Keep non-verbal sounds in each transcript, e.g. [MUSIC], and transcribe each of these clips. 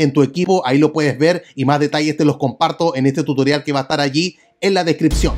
en tu equipo, ahí lo puedes ver y más detalles te los comparto en este tutorial que va a estar allí en la descripción.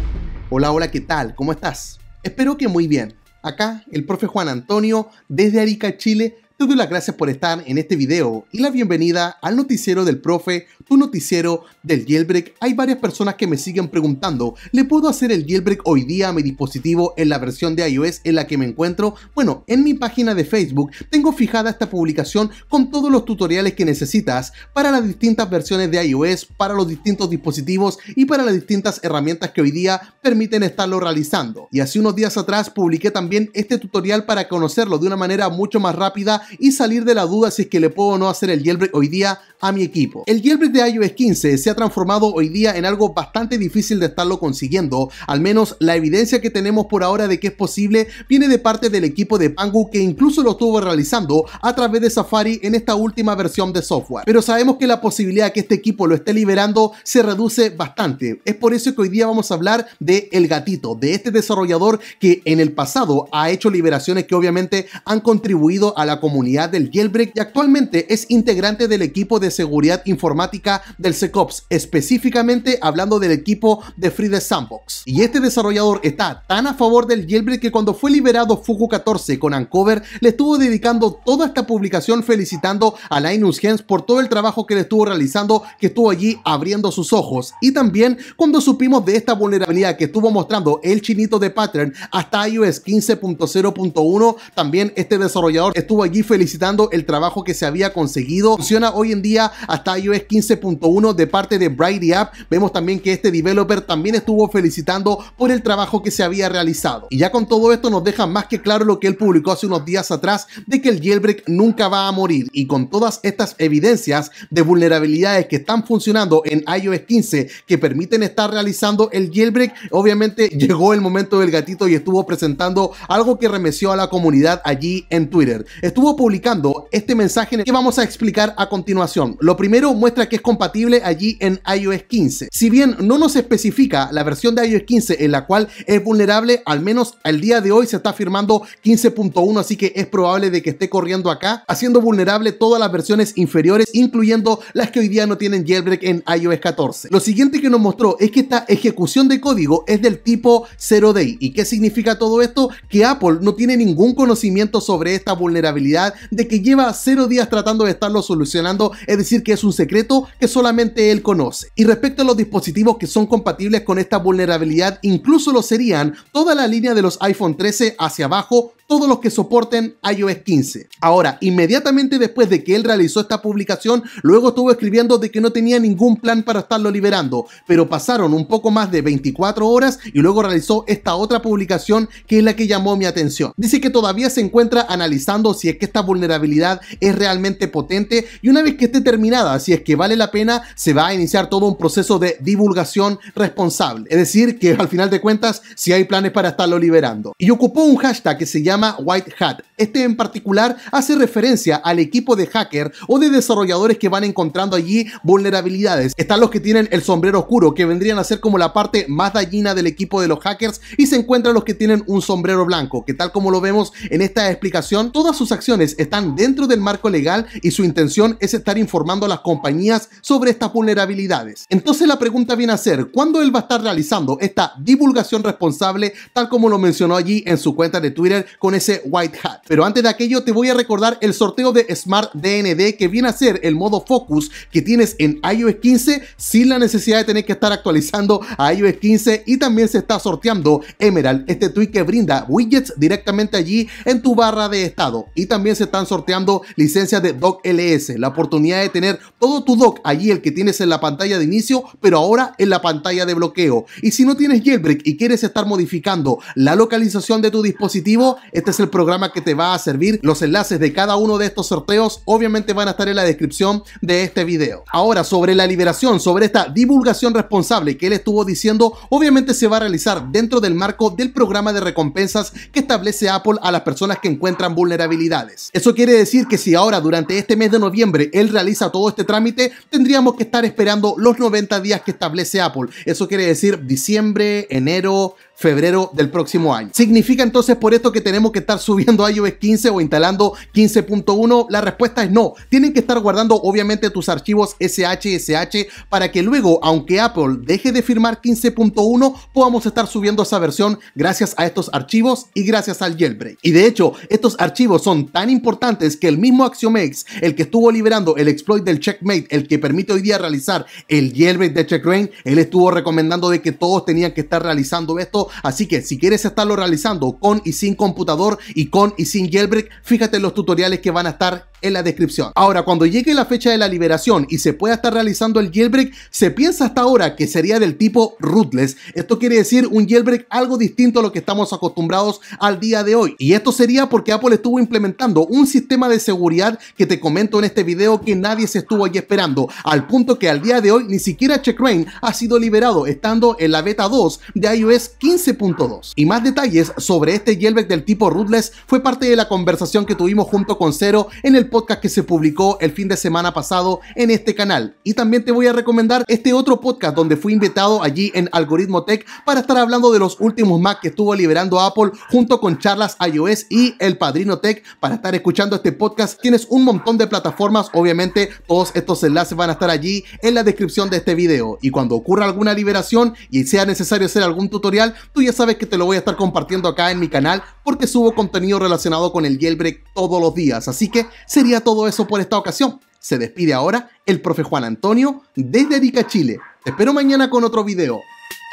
Hola, hola, ¿qué tal? ¿Cómo estás? Espero que muy bien. Acá el profe Juan Antonio desde Arica, Chile, te doy las gracias por estar en este video y la bienvenida al noticiero del profe, tu noticiero del jailbreak. Hay varias personas que me siguen preguntando, ¿le puedo hacer el jailbreak hoy día a mi dispositivo en la versión de iOS en la que me encuentro? Bueno, en mi página de Facebook tengo fijada esta publicación con todos los tutoriales que necesitas para las distintas versiones de iOS, para los distintos dispositivos y para las distintas herramientas que hoy día permiten estarlo realizando. Y hace unos días atrás publiqué también este tutorial para conocerlo de una manera mucho más rápida y salir de la duda si es que le puedo o no hacer el jailbreak hoy día a mi equipo. El jailbreak de iOS 15 se ha transformado hoy día en algo bastante difícil de estarlo consiguiendo, al menos la evidencia que tenemos por ahora de que es posible viene de parte del equipo de Pangu que incluso lo estuvo realizando a través de Safari en esta última versión de software. Pero sabemos que la posibilidad de que este equipo lo esté liberando se reduce bastante. Es por eso que hoy día vamos a hablar de El Gatito, de este desarrollador que en el pasado ha hecho liberaciones que obviamente han contribuido a la comunidad comunidad del jailbreak y actualmente es integrante del equipo de seguridad informática del SecOps, específicamente hablando del equipo de Free Sandbox. Y este desarrollador está tan a favor del jailbreak que cuando fue liberado Fuku 14 con Ancover, le estuvo dedicando toda esta publicación felicitando a Linus Gens por todo el trabajo que le estuvo realizando, que estuvo allí abriendo sus ojos. Y también cuando supimos de esta vulnerabilidad que estuvo mostrando el chinito de Pattern hasta iOS 15.0.1, también este desarrollador estuvo allí felicitando el trabajo que se había conseguido. Funciona hoy en día hasta iOS 15.1 de parte de Brighty App. Vemos también que este developer también estuvo felicitando por el trabajo que se había realizado. Y ya con todo esto nos deja más que claro lo que él publicó hace unos días atrás de que el jailbreak nunca va a morir. Y con todas estas evidencias de vulnerabilidades que están funcionando en iOS 15 que permiten estar realizando el jailbreak, obviamente [LAUGHS] llegó el momento del gatito y estuvo presentando algo que remeció a la comunidad allí en Twitter. Estuvo publicando este mensaje que vamos a explicar a continuación. Lo primero muestra que es compatible allí en iOS 15. Si bien no nos especifica la versión de iOS 15 en la cual es vulnerable, al menos al día de hoy se está firmando 15.1, así que es probable de que esté corriendo acá, haciendo vulnerable todas las versiones inferiores, incluyendo las que hoy día no tienen jailbreak en iOS 14. Lo siguiente que nos mostró es que esta ejecución de código es del tipo 0 day. ¿Y qué significa todo esto? Que Apple no tiene ningún conocimiento sobre esta vulnerabilidad de que lleva cero días tratando de estarlo solucionando, es decir, que es un secreto que solamente él conoce. Y respecto a los dispositivos que son compatibles con esta vulnerabilidad, incluso lo serían toda la línea de los iPhone 13 hacia abajo todos los que soporten iOS 15. Ahora, inmediatamente después de que él realizó esta publicación, luego estuvo escribiendo de que no tenía ningún plan para estarlo liberando, pero pasaron un poco más de 24 horas y luego realizó esta otra publicación que es la que llamó mi atención. Dice que todavía se encuentra analizando si es que esta vulnerabilidad es realmente potente y una vez que esté terminada, si es que vale la pena, se va a iniciar todo un proceso de divulgación responsable. Es decir, que al final de cuentas, si hay planes para estarlo liberando. Y ocupó un hashtag que se llama White Hat. Este en particular hace referencia al equipo de hacker o de desarrolladores que van encontrando allí vulnerabilidades. Están los que tienen el sombrero oscuro, que vendrían a ser como la parte más gallina del equipo de los hackers, y se encuentran los que tienen un sombrero blanco, que tal como lo vemos en esta explicación, todas sus acciones están dentro del marco legal y su intención es estar informando a las compañías sobre estas vulnerabilidades. Entonces la pregunta viene a ser, ¿cuándo él va a estar realizando esta divulgación responsable tal como lo mencionó allí en su cuenta de Twitter con ese white hat? Pero antes de aquello te voy a recordar el sorteo de Smart DND que viene a ser el modo focus que tienes en iOS 15 sin la necesidad de tener que estar actualizando a iOS 15 y también se está sorteando Emerald, este tweet que brinda widgets directamente allí en tu barra de estado y también se están sorteando licencias de Doc LS, la oportunidad de tener todo tu Doc allí, el que tienes en la pantalla de inicio, pero ahora en la pantalla de bloqueo. Y si no tienes jailbreak y quieres estar modificando la localización de tu dispositivo, este es el programa que te va a servir. Los enlaces de cada uno de estos sorteos obviamente van a estar en la descripción de este video. Ahora, sobre la liberación, sobre esta divulgación responsable que él estuvo diciendo, obviamente se va a realizar dentro del marco del programa de recompensas que establece Apple a las personas que encuentran vulnerabilidades. Eso quiere decir que si ahora durante este mes de noviembre él realiza todo este trámite, tendríamos que estar esperando los 90 días que establece Apple. Eso quiere decir diciembre, enero, febrero del próximo año. ¿Significa entonces por esto que tenemos que estar subiendo iOS 15 o instalando 15.1? La respuesta es no. Tienen que estar guardando obviamente tus archivos SHSH para que luego, aunque Apple deje de firmar 15.1, podamos estar subiendo esa versión gracias a estos archivos y gracias al jailbreak. Y de hecho, estos archivos son tan importantes que el mismo Axiomix el que estuvo liberando el exploit del checkmate, el que permite hoy día realizar el jailbreak de CheckRain, él estuvo recomendando de que todos tenían que estar realizando esto Así que si quieres estarlo realizando con y sin computador y con y sin jailbreak, fíjate en los tutoriales que van a estar en la descripción. Ahora, cuando llegue la fecha de la liberación y se pueda estar realizando el jailbreak, se piensa hasta ahora que sería del tipo rootless. Esto quiere decir un jailbreak algo distinto a lo que estamos acostumbrados al día de hoy. Y esto sería porque Apple estuvo implementando un sistema de seguridad que te comento en este video que nadie se estuvo ahí esperando, al punto que al día de hoy ni siquiera Checkrain ha sido liberado, estando en la beta 2 de iOS 15.2. Y más detalles sobre este jailbreak del tipo rootless fue parte de la conversación que tuvimos junto con Cero en el podcast que se publicó el fin de semana pasado en este canal. Y también te voy a recomendar este otro podcast donde fui invitado allí en Algoritmo Tech para estar hablando de los últimos Mac que estuvo liberando Apple junto con charlas iOS y el Padrino Tech para estar escuchando este podcast. Tienes un montón de plataformas, obviamente todos estos enlaces van a estar allí en la descripción de este video. Y cuando ocurra alguna liberación y sea necesario hacer algún tutorial, tú ya sabes que te lo voy a estar compartiendo acá en mi canal porque subo contenido relacionado con el jailbreak todos los días. Así que se sería todo eso por esta ocasión. Se despide ahora el profe Juan Antonio desde Dica Chile. Te espero mañana con otro video.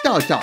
Chao, chao.